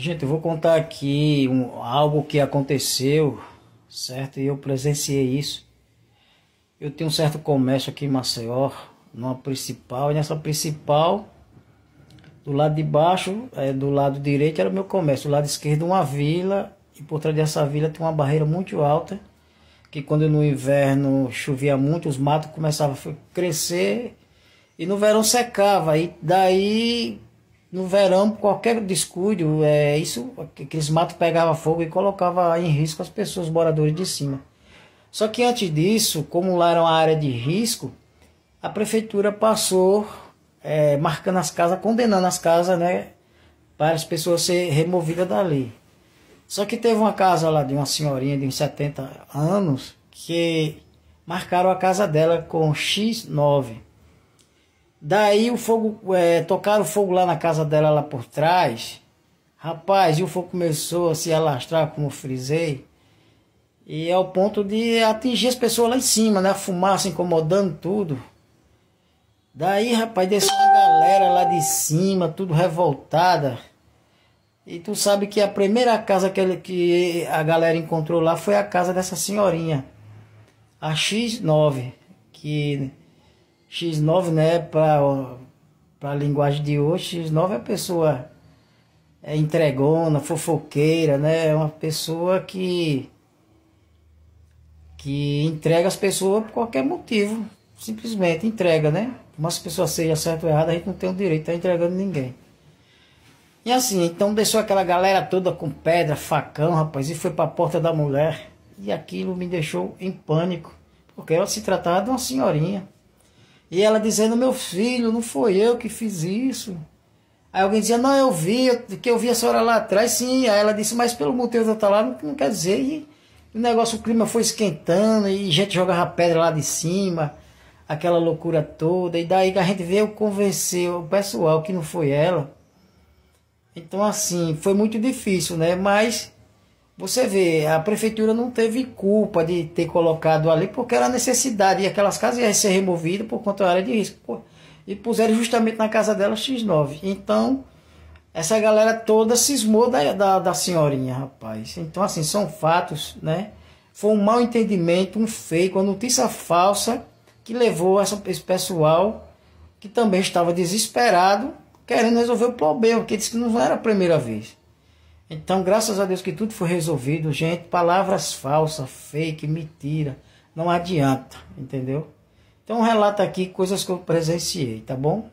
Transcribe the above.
Gente, eu vou contar aqui um, algo que aconteceu, certo? E eu presenciei isso. Eu tenho um certo comércio aqui em Maceió, numa principal, e nessa principal, do lado de baixo, é, do lado direito era o meu comércio, do lado esquerdo uma vila, e por trás dessa vila tem uma barreira muito alta, que quando no inverno chovia muito, os matos começavam a crescer, e no verão secava, e daí no verão, qualquer descuido, é isso, aqueles matos pegavam fogo e colocava em risco as pessoas moradores de cima. Só que antes disso, como lá era uma área de risco, a prefeitura passou é, marcando as casas, condenando as casas, né, para as pessoas serem removidas dali. Só que teve uma casa lá de uma senhorinha de uns 70 anos que marcaram a casa dela com X9. Daí o fogo, é, tocaram fogo lá na casa dela lá por trás. Rapaz, e o fogo começou a se alastrar, como eu frisei. E ao é ponto de atingir as pessoas lá em cima, né? A fumaça incomodando tudo. Daí, rapaz, desceu a galera lá de cima, tudo revoltada. E tu sabe que a primeira casa que, ele, que a galera encontrou lá foi a casa dessa senhorinha, a X9, que X9, né, para a linguagem de hoje, X9 é a pessoa é entregona, fofoqueira, né? É uma pessoa que que entrega as pessoas por qualquer motivo, simplesmente entrega, né? Mas se a pessoa seja certa ou errada, a gente não tem o direito de estar entregando ninguém. E assim, então deixou aquela galera toda com pedra, facão, rapaz, e foi para a porta da mulher. E aquilo me deixou em pânico, porque ela se tratava de uma senhorinha. E ela dizendo, meu filho, não foi eu que fiz isso. Aí alguém dizia, não, eu vi, que eu vi a senhora lá atrás, sim. Aí ela disse, mas pelo motivo de eu estar lá, não, não quer dizer. E o negócio, o clima foi esquentando, e gente jogava pedra lá de cima, aquela loucura toda. E daí a gente veio convencer o pessoal que não foi ela. Então, assim, foi muito difícil, né? Mas você vê, a prefeitura não teve culpa de ter colocado ali porque era necessidade e aquelas casas iam ser removidas por conta da área de risco. E puseram justamente na casa dela X9. Então, essa galera toda cismou da, da, da senhorinha, rapaz. Então, assim, são fatos, né? Foi um mal entendimento, um fake, uma notícia falsa que levou essa, esse pessoal que também estava desesperado querendo resolver o problema, porque disse que não era a primeira vez. Então, graças a Deus que tudo foi resolvido, gente. Palavras falsas, fake, mentira, não adianta, entendeu? Então, relata aqui coisas que eu presenciei, tá bom?